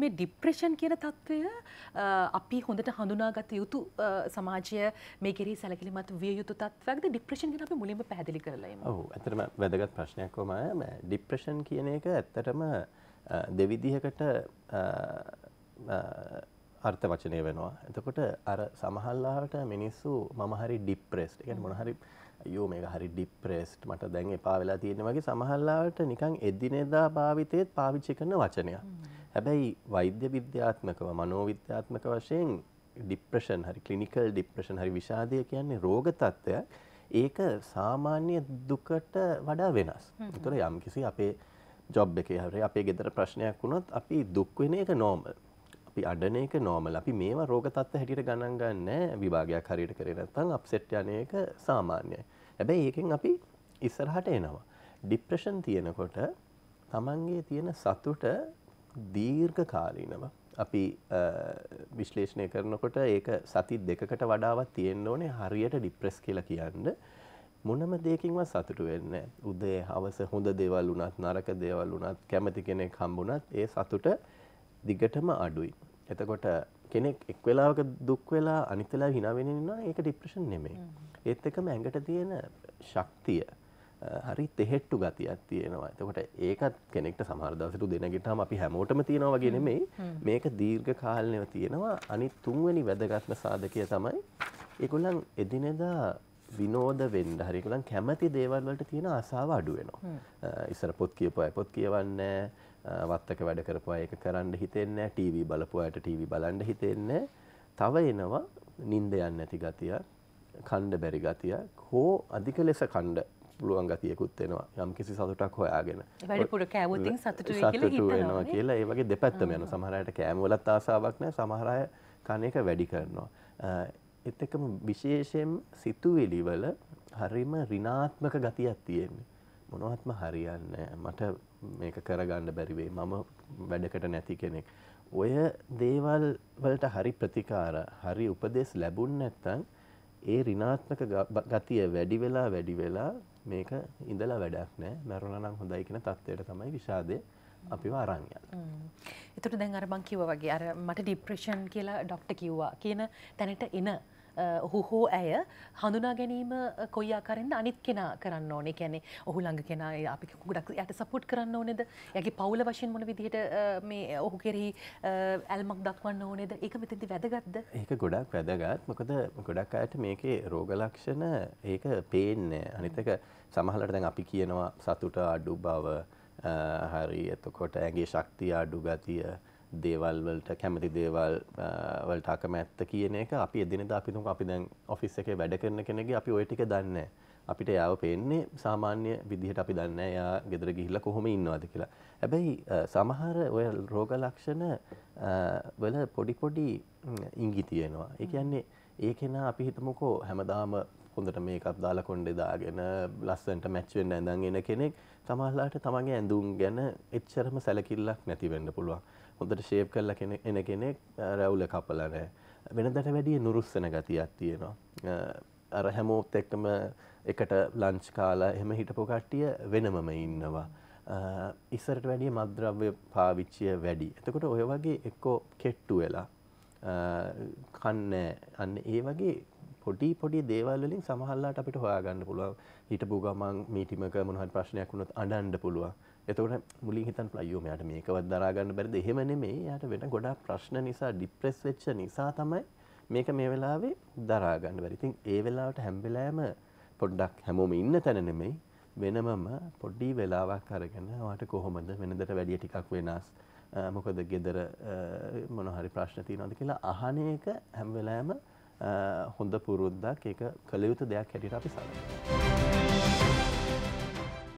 මේ ඩිප්‍රෙෂන් කියන තත්ත්වය අපි හොඳට හඳුනාගත යුතු සමාජය මේ කෙරෙහි සැලකිලිමත් විය යුතු තත්ත්වයක්ද ඩිප්‍රෙෂන් ගැන අපි මුලින්ම පැහැදිලි කරලා එමු. ඔව් ඇත්තටම වැදගත් ප්‍රශ්නයක් වමයි ඩිප්‍රෙෂන් කියන එක ඇත්තටම දෙවිධයකට අර්ථ වචනය වෙනවා. එතකොට අර සමහරලාට මිනිස්සු මම හරි ඩිප්‍රෙස්ඩ්. ඒ කියන්නේ මොන හරි අයෝ මේක හරි ඩිප්‍රෙස්ට් මට දැන් එපා වෙලා තියෙන වගේ සමහරලාට නිකන් එදිනෙදා භාවිතයේත් පාවිච්චි කරන වචනයක්. හැබැයි වෛද්‍ය විද්‍යාත්මකව මනෝවිද්‍යාත්මක වශයෙන් ඩිප්‍රෂන් හරි ක්ලිනිකල් ඩිප්‍රෂන් හරි විෂාදය කියන්නේ රෝග තත්ත්වයක් ඒක සාමාන්‍ය දුකට වඩා වෙනස්. ඒතර යම්කිසි අපේ ජොබ් එකේ හරි අපේ ගෙදර ප්‍රශ්නයක් වුණොත් අපි දුක් වෙන එක නෝමල්. අපි අඩන එක නෝමල්. අපි මේවා රෝග තත්ත්ව හැටියට ගණන් ගන්නෑ. විභාගයක් හරියට කරේ නැත්නම් අප්සෙට් යන එක සාමාන්‍යයි. හැබැයි ඒකෙන් අපි ඉස්සරහට එනවා. ડિප්‍රෙෂන් තියෙනකොට තමන්ගේ තියෙන සතුට දීර්ඝ කාලීනව අපි විශ්ලේෂණය කරනකොට ඒක සති දෙකකට වඩාවත් තියෙන්න ඕනේ හරියට ඩිප්‍රෙස් කියලා කියන්න මොනම දෙයකින්වත් සතුටු වෙන්නේ උදේ හවස හොඳ දේවල් වුණත් නරක දේවල් වුණත් කැමති කෙනෙක් හම්බුණත් ඒ සතුට දිගටම අඩුයි. එතකොට කෙනෙක් එක් වෙලාවක දුක් වෙලා අනිත් වෙලාව hina වෙනින්න ඒක ડિප්‍රෙෂන් නෙමෙයි. ඒත් එකම ඇඟට තියෙන ශක්තිය හරි තෙහෙට්ටු ගතියක් තියෙනවා එතකොට ඒකත් කෙනෙක්ට සමහරදසට දෙනගෙටම අපි හැමෝටම තියෙනවාගෙන මේ මේක දීර්ඝ කාලනව තියෙනවා අනි තුන්වැනි වැදගත්ම සාධකය තමයි එකුලන් එදිනෙදා විනෝද වෙන්න හරිකුලන් කැමති දේවල් වලට තියෙන ආසාව අඩු වෙනවා ඉස්සර පොත් කියපුවා පොත් කියවන්නේ වත්තක වැඩ කරපුවා ඒක කරන්න හිතෙන්නේ නැහැ ටීවී බලපුවාට ටීවී බලන්න හිතෙන්නේ තව එනවා නිින්ද යන්නේ නැති ගතිය කණ්ඩ බැරි ගතිය හෝ අධික ලෙස කණ්ඩ පුළුවන් ගතියකුත් එනවා යම් කිසි සතුටක් හොයාගෙන වැඩිපුර කෑවොතින් සතුටු වෙනවා කියලා ඒ වගේ දෙපැත්තම යනවා සමහර අයට කෑම වලත් ආසාවක් නැහැ සමහර අය කන එක වැඩි කරනවා ඒත් එක්කම විශේෂයෙන් සිතුවිලි වල හරිම ඍණාත්මක ගතියක් තියෙන්නේ මොනවත්ම හරියන්නේ මට මේක කරගන්න බැරි වෙයි මම වැඩකට නැති කෙනෙක් ඔය දේවල් වලට හරි ප්‍රතිකාර හරි උපදෙස් ලැබුණ නැත්නම් ඒ ඍණාත්මක ගතිය වැඩි වෙලා වැඩි වෙලා මේක ඉඳලා වැඩක් නෑ මැරුණා නම් හොඳයි කියන தത്വයට තමයි විෂාදය අපිව අරන් යන්නේ. එතකොට දැන් අර මං කිව්වා වගේ අර මට ડિප්‍රෙෂන් කියලා ડોක්ටර් කිව්වා කියන තැනට එන ඔහු හෝ ඇය හඳුනා ගැනීම කොයි ආකාරයෙන්ද අනිත් කෙනා කරන්න ඕනේ කියන්නේ ඔහු ළඟ කෙනා අපි කුඩක් යට සපෝට් කරන්න ඕනේද යගේ පවුල වශයෙන් මොන විදිහට මේ ඔහු කෙරෙහි ඇල්මක් දක්වන්න ඕනේද ඒක මෙතෙන්දි වැදගත්ද ඒක ගොඩක් වැදගත් මොකද ගොඩක් අයට මේකේ රෝග ලක්ෂණ ඒක පේන්නේ අනිතක සමහරවිට දැන් අපි කියනවා සතුට අඩු බව හරි එතකොට ඇගේ ශක්තිය අඩු ගතිය දේවල් වලට කැමති දේවල් වලට අකමැත්ත කියන එක අපි එදිනෙදා අපි තුමු අපි දැන් ඔෆිස් එකේ වැඩ කරන කෙනෙක්ගේ අපි ওই ටික දන්නේ අපිට යාව පේන්නේ සාමාන්‍ය විදිහට අපි දන්නේ යා ගෙදර ගිහිල්ලා කොහොම ඉන්නවද කියලා. හැබැයි සමහර ඔය රෝග ලක්ෂණ වල පොඩි පොඩි ඉඟි තියෙනවා. ඒ කියන්නේ ඒ කෙනා අපි හිතමුකෝ හැමදාම හොඳට මේකක් දාලා කොණ්ඩේ දාගෙන ලස්සනට මැච් වෙන්න ඇඳන් එන කෙනෙක් තමයිලාට තමන්ගේ ඇඳුම් ගැන එච්චරම සැලකිල්ලක් නැති වෙන්න පුළුවන්. හොඳට ෂේප් කරලා කෙනෙක් එන කෙනෙක් රැවුල කපලා නැහැ. වෙනදට වැඩිය නුරුස්සන ගතියක් තියෙනවා. අර හැමෝත් එක්කම එකට ලන්ච් කාලා එහෙම හිටපු කට්ටිය වෙනමම ඉන්නවා. ඉස්සරට වැඩිය මද්‍රව්‍ය පාවිච්චිය වැඩි. එතකොට ඔය වගේ එක්කෝ කෙට්ටු වෙලා කන්නේ අන්න ඒ වගේ පොඩි පොඩි දේවල් වලින් සමහරලාට අපිට හොයාගන්න පුළුවන්. හිටපු ගමන් මීටිමක මොන හරි ප්‍රශ්නයක් වුණොත් අඬන්න පුළුවන්. එතකොට මුලින් හිතන්න අයියෝ මෙයාට මේකවත් දරා ගන්න බැරිද? එහෙම නෙමෙයි. එයාට වෙන ගොඩාක් ප්‍රශ්න නිසා, ડિප්‍රෙස් වෙච්ච නිසා තමයි මේක මේ වෙලාවේ දරා ගන්න බැරි. ඉතින් ඒ වෙලාවට හැම වෙලාවෙම පොඩ්ඩක් හැමෝම ඉන්න තැන නෙමෙයි වෙනමම පොඩි වෙලාවක් අරගෙන ඔයාට කොහොමද වෙනදට වැඩිය ටිකක් වෙනස් මොකද ගෙදර මොනහරි ප්‍රශ්න තියෙනවද කියලා අහන එක හැම වෙලාවෙම හොඳ පුරුද්දක් ඒක කළ යුතු දෙයක් හැටියට අපි සලකනවා.